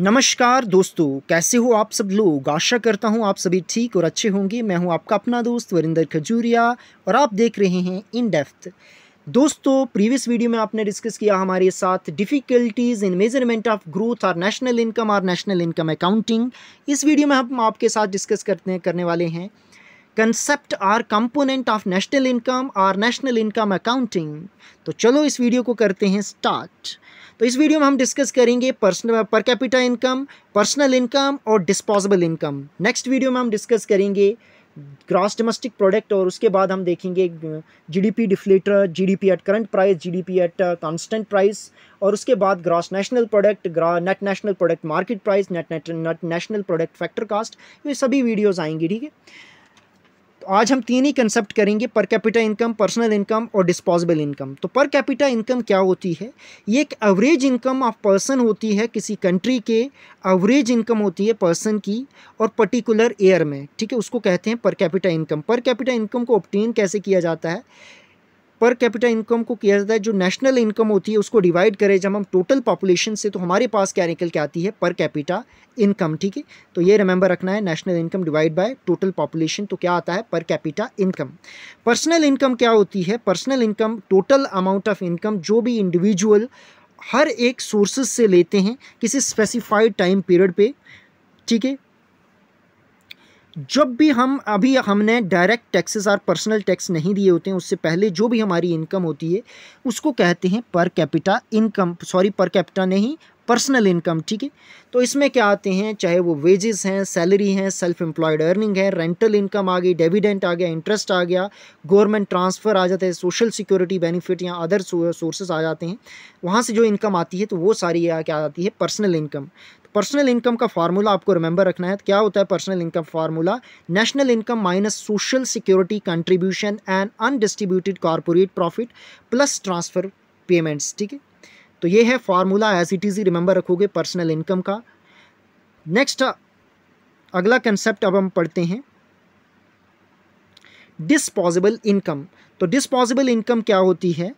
नमस्कार दोस्तों कैसे हो आप सब लोग आशा करता हूँ आप सभी ठीक और अच्छे होंगे मैं हूँ आपका अपना दोस्त वरिंदर खजूरिया और आप देख रहे हैं इन डेप्थ दोस्तों प्रीवियस वीडियो में आपने डिस्कस किया हमारे साथ difficulties in measurement of growth और नेशनल इनकम और नेशनल इनकम अकाउंटिंग इस वीडियो में हम आपके साथ डिस्कस करते करने वाले हैं concept or component of national income और नेशनल इनकम अकाउंटिंग तो चलो इस वीडियो को करते हैं स्टार्ट तो इस वीडियो में हम डिस्कस करेंगे personal per capita income personal income और डिस्पोजेबल इनकम नेक्स्ट वीडियो में हम डिस्कस करेंगे ग्रॉस डोमेस्टिक प्रोडक्ट और उसके बाद हम देखेंगे GDP deflator GDP at current price GDP at constant price और उसके बाद gross national product net national product market price net net national product factor cost ये सभी वीडियोस आएंगी ठीक है तो आज हम तीन ही कंसेप्ट करेंगे per capita income personal income और डिस्पोजेबल इनकम तो पर कैपिटा इनकम क्या होती है ये एक एवरेज इनकम ऑफ पर्सन होती है किसी कंट्री के एवरेज इनकम होती है पर्सन की और पर्टिकुलर ईयर में ठीक है उसको कहते हैं per capita income per capita income को ऑप्टेन कैसे किया जाता है पर कैपिटा इनकम को किया जाता है जो नेशनल इनकम होती है उसको डिवाइड करें जब हम टोटल पॉपुलेशन से तो हमारे पास क्या निकल के आती है पर कैपिटा इनकम ठीक है तो ये रिमेंबर रखना है national income divide by total population तो क्या आता है पर कैपिटा इनकम पर्सनल इनकम क्या होती है personal income total amount of income जो भी इंडिविजुअल हर एक सोर्सेज से लेते हैं किसी स्पेसिफाइड टाइम पीरियड पे ठीक है जब भी हम अभी हमने डायरेक्ट टैक्सेस और पर्सनल टैक्स नहीं दिए होते हैं उससे पहले जो भी हमारी इनकम होती है उसको कहते हैं per capita income sorry per capita नहीं पर्सनल इनकम ठीक है तो इसमें क्या आते हैं चाहे वो वेजेस हैं सैलरी हैं सेल्फ एम्प्लॉयड अर्निंग है रेंटल इनकम आ गई डेविडेंट आ गया इंटरेस्ट आ गया गवर्नमेंट ट्रांसफ़र आ जाता है सोशल सिक्योरिटी बेनिफिट या अदर सोर्सेज आ जाते हैं वहाँ से जो इनकम आती है तो वो सारी क्या आती है पर्सनल इनकम पर्सनल इनकम का फार्मूला आपको रिमेंबर रखना है क्या होता है personal income formula national income minus social security contribution and undistributed corporate profit plus transfer payments ठीक है तो ये है फार्मूला एज इट इज़ ही रिमेंबर रखोगे पर्सनल इनकम का नेक्स्ट अगला कंसेप्ट अब हम पढ़ते हैं डिस्पॉजिबल इनकम तो डिस्पॉजिबल इनकम क्या होती है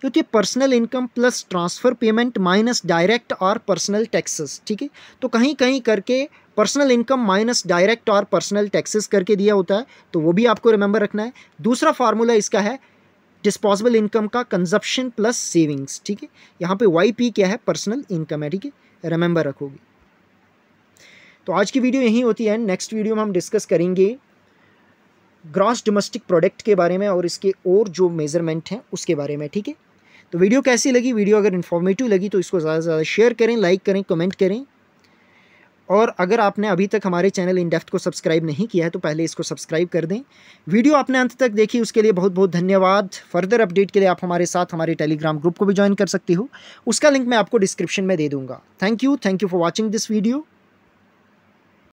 क्योंकि personal income plus transfer payment minus direct और पर्सनल टैक्सेस ठीक है तो कहीं कहीं करके पर्सनल इनकम माइनस डायरेक्ट और पर्सनल टैक्सेस करके दिया होता है तो वो भी आपको रिमेंबर रखना है दूसरा फार्मूला इसका है डिस्पॉजिबल इनकम का कंजप्शन प्लस सेविंग्स ठीक है यहाँ पे वाई पी क्या है पर्सनल इनकम है ठीक है रिमेंबर रखोगे तो आज की वीडियो यहीं होती है नेक्स्ट वीडियो में हम डिस्कस करेंगे ग्रॉस डोमेस्टिक प्रोडक्ट के बारे में और इसके और जो मेज़रमेंट हैं उसके बारे में ठीक है तो वीडियो कैसी लगी वीडियो अगर इन्फॉर्मेटिव लगी तो इसको ज़्यादा से ज़्यादा शेयर करें लाइक करें कमेंट करें और अगर आपने अभी तक हमारे चैनल इन डेफ्थ को सब्सक्राइब नहीं किया है तो पहले इसको सब्सक्राइब कर दें वीडियो आपने अंत तक देखी उसके लिए बहुत बहुत धन्यवाद फर्दर अपडेट के लिए आप हमारे साथ हमारे टेलीग्राम ग्रुप को भी ज्वाइन कर सकती हो उसका लिंक मैं आपको डिस्क्रिप्शन में दे दूँगा thank you thank you for watching this video